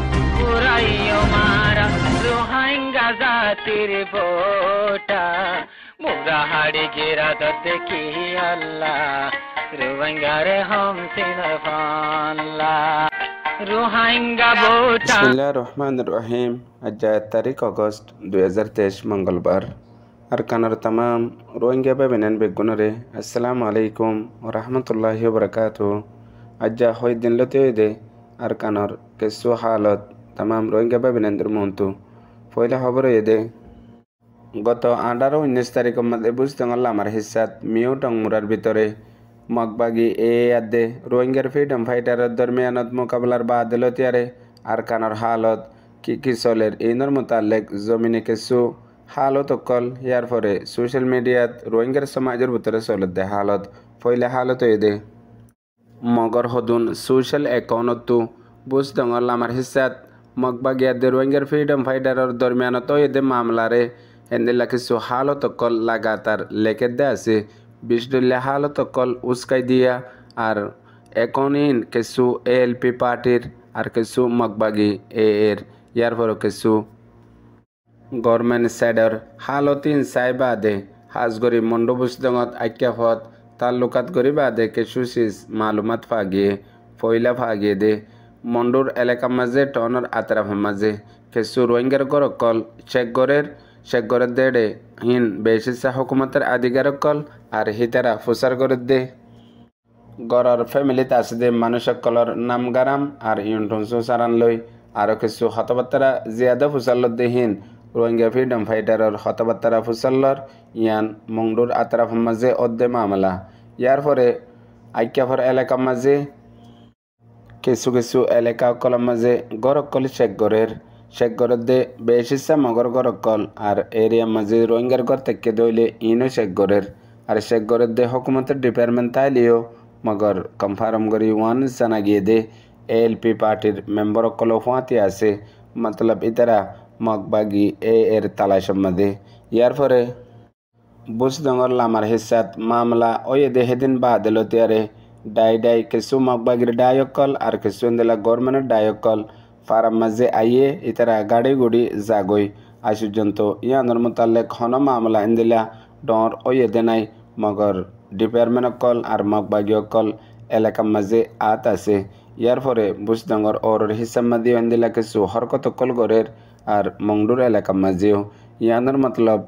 बुराइयों मारा रोहांगा जातिर बोटा मुगा हाड़ी गिरा दत की अल्लाह रोहंगा रे हम सिनफानला रोहांगा बोटा बिस्मिल्लाहिर्रहमानिर्रहीम आज तारीख अगस्त 2023 मंगलवार আর কানার তামাম রোহিঙ্গা বা বেনান বেগুনরে আসসালামু আলাইকুম রহমতুল্লাহ বরকাত আজ্জা হয় দিন লতে দে arkanor kesu halot তামাম রোহিঙ্গা বিনেন্দ্র মহন্তু পয়লা খবর এদে গত আট আর উনিশ তারিখের মধ্যে বুঝতঙ্গল আমার হিসাত মিউ টংমুরার ভিতরে মগবাগি এ আদে রোহিঙ্গার ফ্রিডম ফাইটারের দরমিয়ানত মোকাবিলার বা আদালতিয়ারে আরকানর হালত কি কি চলের ইনর মোতালেক জমিনে কিছু হালত অকল ইয়ার পরে সোশ্যাল মিডিয়াত রোহিঙ্গার সমাজের ভিতরে চলত দে হালত পয়লা হালত এদে মগর হদুন সোশ্যাল একাউন্টতো বুস ডর লামার হিসাত মগবাগিয়া দেরোয়ঙ্গের ফ্রিডম ফাইটারর দরমিয়ানত এদে মামলারে এদিনা কিছু হালত কল লাগাতার লেখে দেয় আছে বিষ্ণুল্লা হালত কল উস্কাই দিয়া আর এখন কিছু এ এল পি পার্টির আর কিছু মগবাগি এ এর ইয়ার পরও কিছু গভর্নমেন্ট সাইডর হালতিন সাইবা দে হাজগরি মন্ডবুস্তঙত আখ্যা হত বাদে गरिबादे केशुसिस মালুমাত ফাগিয়ে ফইলা ফাগিয়ে দে মন্ডুর এলাকা মাঝে টনর আতরাফ মাঝে কেসু রোহিঙ্গার গড় কল শেখগড়ের শেখগড়ের দেড়ে হিন বেশিসা হুকুমতের আধিকারক কল আর হিতারা ফুসার করে দে গড়র ফ্যামিলি আছে দে মানুষক কলর নাম গারাম আর ইউনটুনসু সারান লই আরও কিছু হতবার্তারা ফুসাল দে হিন রোহিঙ্গা ফ্রিডম ফাইটারর হতবার্তারা ফুসাল্লর ইয়ান মংডুর আতরাফ মাঝে অদ্দে মামলা ইয়ার পরে আইক্যাফর এলাকার মাঝে কিছু কিছু এলাকা কলের মাঝে গরকল শেখগড়ের শেখগড়ের দে বেশ ইচ্ছা মগর গরকল আর এরিয়ার মাঝে রোহিঙ্গার ঘর থেকে দইলে ইনো শেখগড়ের আর শেখগড়ের দে হকুমতের ডিপার্টমেন্ট তাইলেও মগর কনফার্ম করি ওয়ান জানা গিয়ে দে এএলপি পার্টির মেম্বর কল হুঁয়াতে আছে মতলব ইতারা মগবাগি এ এর তালাশ মধ্যে ইয়ার পরে busdongor lamar hisat mamla oyede hedin badelo tiare dai dai kesu magbagir dayokol ar kesu ndela gormano dayokol faramaze aye itara gadi gudi zagoi ashujanto yanor mutallek hono mamla indela dor oyede nai মগর department কল আর মগবাগীয় কল এলাকা মাঝে আত আছে ইয়ার পরে বুসডাঙ্গর ওর হিসামাদি অন্দিলা কিছু হরকত কল গরের আর মংডুর এলাকা মাঝেও ইয়ানোর মতলব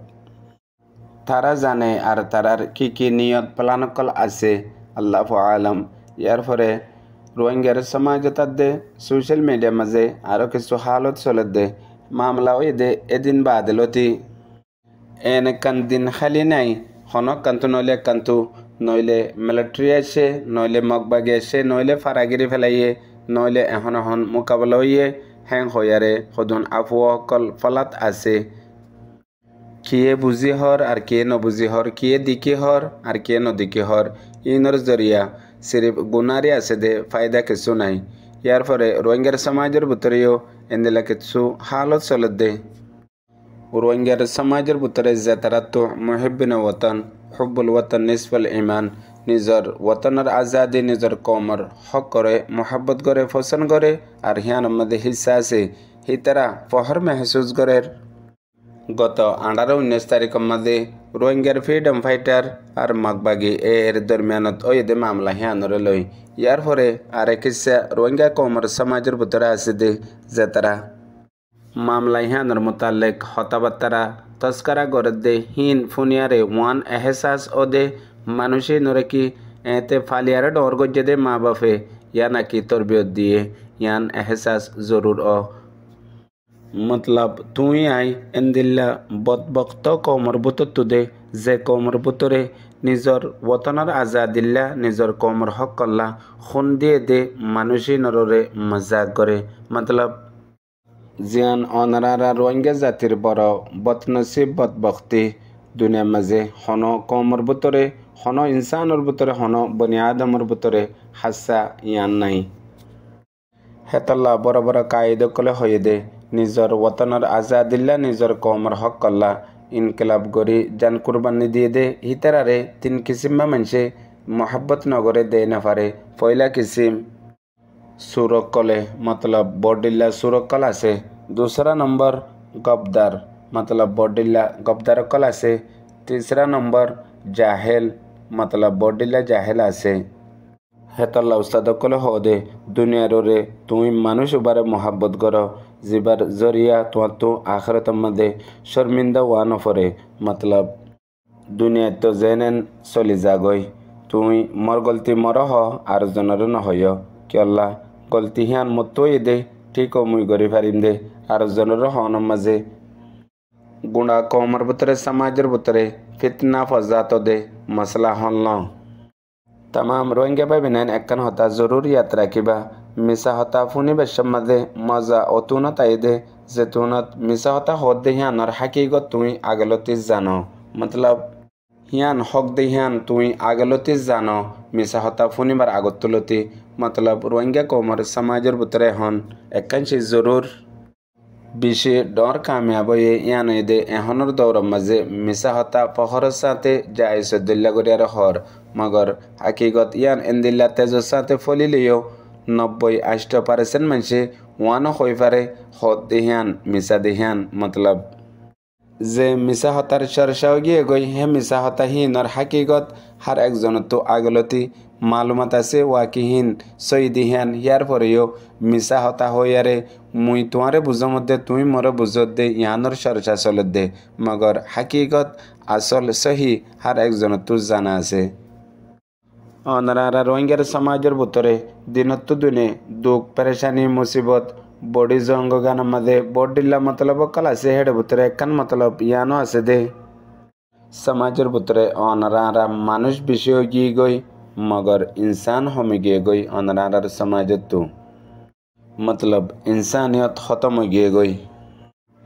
তারা জানে আর তারার কি কি নিয়ত প্লানকল আছে আল্লাহ আলম ইয়ার পরে রোহিঙ্গার সমাজ দে সোশ্যাল মিডিয়ার মাঝে আরও কিছু হালত চলে দে মামলা ওই দে এদিন বা আদালতি এনেকান দিন খালি নাই হনক কান্তু নইলে কান্তু নইলে মিলিটারি এসে নইলে মগবাগে এসে নইলে ফারাগিরি ফেলাইয়ে নইলে এখন এখন মোকাবিলা হইয়ে হ্যাং হইয়ারে সদন আফুসকল ফলাত আছে কিয়ে বুজি হৰ আৰু কিয়ে নবুজি হৰ কিয়ে দিকি হৰ আৰু কিয়ে নদিকি হৰ ইনৰ জৰিয়া চিৰিফ গুণাৰে আছে দে ফাইদা কিছু নাই ইয়াৰ ফলে ৰোহিংগাৰ সমাজৰ বুটৰেও এনেলা কিছু হালত চলে দে ৰোহিংগাৰ সমাজৰ বুটৰে যে তাৰাতো মহিবিন ৱতন হুবুল ৱতন নিজফল ইমান নিজৰ ৱতনৰ আজাদী নিজৰ কমৰ হক কৰে মহাবত কৰে ফচন কৰে আৰু সিয়ান মধ্যে হিচা আছে সি তাৰা পহৰ মেহচুজ কৰে গত আঠারো উনিশ তারিখ মাঝে রোহিঙ্গার ফ্রিডম ফাইটার আর মাকবাগি এর দরমিয়ানত ওয়েদে মামলা হিয়ানরে লই ইয়ার পরে আর এক রোহিঙ্গা কমর সমাজের ভিতরে আছে দে যে তারা মামলা হিয়ানোর মোতালেক হতাবার্তারা তস্করা গড়ে দে হিন ফুনিয়ারে ওয়ান এহসাস ও দে মানুষে নরে কি এতে ফালিয়ারে ডর গজ্জে দে মা বাপে ইয়া নাকি তরবিয়ত দিয়ে ইয়ান এহসাস জরুর অ মতলব তুই আই এন্দিল্লা বদবক্ত কৌমৰ তুদে যে কৌমৰ বুতৰে নিজৰ বতনৰ আজা দিল্লা নিজৰ কৌমৰ হক কল্লা সোণ দিয়ে দে মানুহী নৰৰে মজা কৰে মতলব জীয়ান অনাৰা ৰোহিংগা জাতিৰ বৰ বতনচি বদবক্তি দুনিয়াৰ মাজে হন কৌমৰ বুতৰে হন ইনচানৰ বুতৰে হন বনিয়াদমৰ বুতৰে হাচা ইয়ান নাই হেতল্লা বৰ বৰ কাইদ কলে হয়ে দে নিজৰ ৱতনৰ আজাদিল্লা নিজৰ কমর হক কল্লা ইনকলাব গৰি জান কুরবানি দিয়ে দে হিতাৰাৰে তিন কিচিমা মানুহে মহাব্বত নগৰে দে নাফাৰে পইলা কিসিম সুৰক কলে মতলব বডিল্লা সুৰক কল আছে দুসৰা নম্বৰ গবদার মতলব বডিল্লা গবদার কল আছে তিসৰা নম্বৰ জাহেল মতলব বডিল্লা জাহেল আছে হেতল্লা কলে হদে দুনিয়াৰৰে তুমি মানুষ উবাৰে মহাব্বত কৰ জিবার জরিয়া তোমাতো আখরাতের মধ্যে শর্মিন্দা ওয়া নফরে মতলব দুনিয়ায় তো জেনেন চলি যাগই তুই মর গলতি মরহ আর জনের নহয় কিয়ল্লা গলতি হিয়ান মতোই দে ঠিক মুই গড়ি ফারিম দে আর জনের হন মাঝে গুণা কমর ভিতরে সমাজের ভিতরে ফিতনা ফজাত দে মশলা ল তাম রোহিঙ্গা পাবিনেন একখান হতা জরুরি ইয়াত রাখিবা মিছাহত আপুনি বেচমা দে মজা অতুনত আহি দে জেতুনত মিছাহত হত দে সিয়ানৰ হাকিগত তুমি আগলতে জান মতলব সিয়ান হক দে সিয়ান তুমি আগলতে জান মিছাহত আপুনিবাৰ আগত তুলতি মতলব ৰোহিংগা কমৰ সমাজৰ বুটৰে এখন একাংশে জৰুৰ বিশে ডৰ কামিয়াবয়ে ইয়ানৈ দে এহনৰ দৌৰৰ মাজে মিছাহতা পহৰৰ চাতে যায় চদুল্লাগৰীয়াৰ হৰ মগৰ হাকিগত ইয়ান এন্দিল্লা তেজৰ চাতে ফলিলেও নব্বৈ আষ্ট পাৰেচেণ্ট মানছে ওৱান হৈ পাৰে সদ দেহিয়ান মিছা দেহিয়ান মতলব যে মিছা হতাৰ চৰ্চাও গিয়ে গৈ হে মিছা হতাহীনৰ হাকিগত হাৰ একজনতো আগলতি মালুমাত আছে ৱাকিহীন চৈদিহীন ইয়াৰ পৰেও মিছা হতা হৈ ইয়াৰে মই তোমাৰে বুজমতে তুমি মোৰ বুজত দে ইয়ানৰ চৰ্চা চলত দে মগৰ হাকিগত আচল চহী হাৰ একজনতো জানা আছে অনারা রোহিঙ্গার সমাজের ভিতরে দিনত্ব দিনে দুঃখ পেরেশানি মুসিবত বডি জঙ্গ গান মাদে বডিল্লা মতলব কল আছে হেড ভিতরে একখান মতলব ইয়ানো আছে দে সমাজের ভিতরে অনারা মানুষ বেশি গিয়ে গই মগর ইনসান হমে গিয়ে গই অনারার সমাজত তু মতলব ইনসানিয়ত খতম হয়ে গিয়ে গই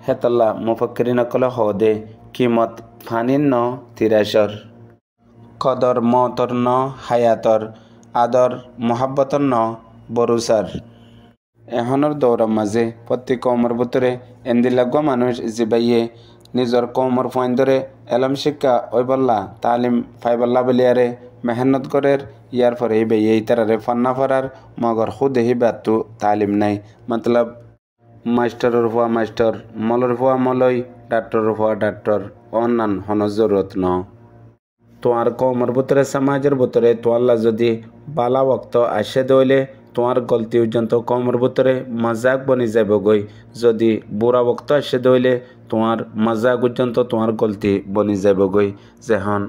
হেতল্লা হ দে কিমত ফানিন ন তিরাশর কদৰ মতর ন হায়াতর আদর মহাব্বতর ন বরুসার এহনর দৌর মাঝে প্রত্যেক কমর বুতরে এন্দি লাগ মানুষ জিবাইয়ে নিজর কমর ফয়েন্দরে এলম শিক্ষা ওইবল্লা তালিম ফাইবল্লা বলিয়ারে মেহনত কৰেৰ ইয়াৰ ফৰে এইবাই এই তাৰাৰে ফান্না ফৰাৰ মগৰ খুদ এই বাতু তালিম নাই মতলব মাষ্টৰৰ হোৱা মাষ্টৰ মলৰ হোৱা মলই ডাক্তৰ হোৱা ডাক্তৰ অন্যান্য হন জৰুৰত নয় তোমার কমর বুতরে সমাজের বুতরে তোয়াল্লা যদি বালা বক্ত আসে দইলে তোমার গলতি পর্যন্ত কমর বুতরে মজাক বনি যাব গই যদি বুড়া বক্ত আসে দইলে তোমার মজাক পর্যন্ত তোমার গলতি বনি যাব গই যেহন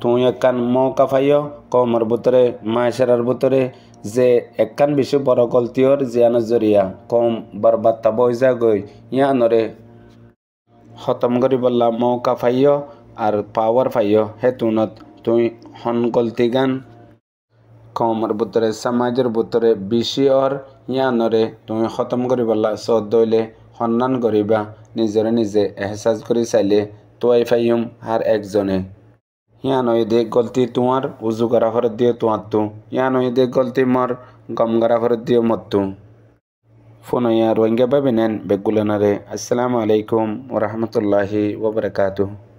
তুই একখান মৌকা পাইও কমর বুতরে মায়েশারার বুতরে যে একখান বেশি বড় গলতিওর জিয়ানো জরিয়া কম বরবাত্তা বই যা গই ইয়ানরে খতম করি বললাম মৌকা পাইও আৰ পাওয়াৰ পাইও হেতুনত তুই হনকলতি গান কমৰ বুতৰে চামাজৰ বুতৰে বিশি অৰ তুমি খতম কৰিবলা সদ দইলে সন্ধান কৰিবা নিজৰে নিজে এহসাস কৰি চাইলে তোয়াই ফাইম আৰ একজনে ইয়া নহয় দে গলতি তোমাৰ উজু কৰা ঘৰ দিও তোমাৰ তু ইয়ান দে গলতি মোৰ গম কৰা ঘৰত দিও মত তো ফোন ইয়া ৰোহিঙ্গা ভাবি নেন বেগুলনাৰে আসসালামু আলাইকুম ও ৰহমতুল্লাহি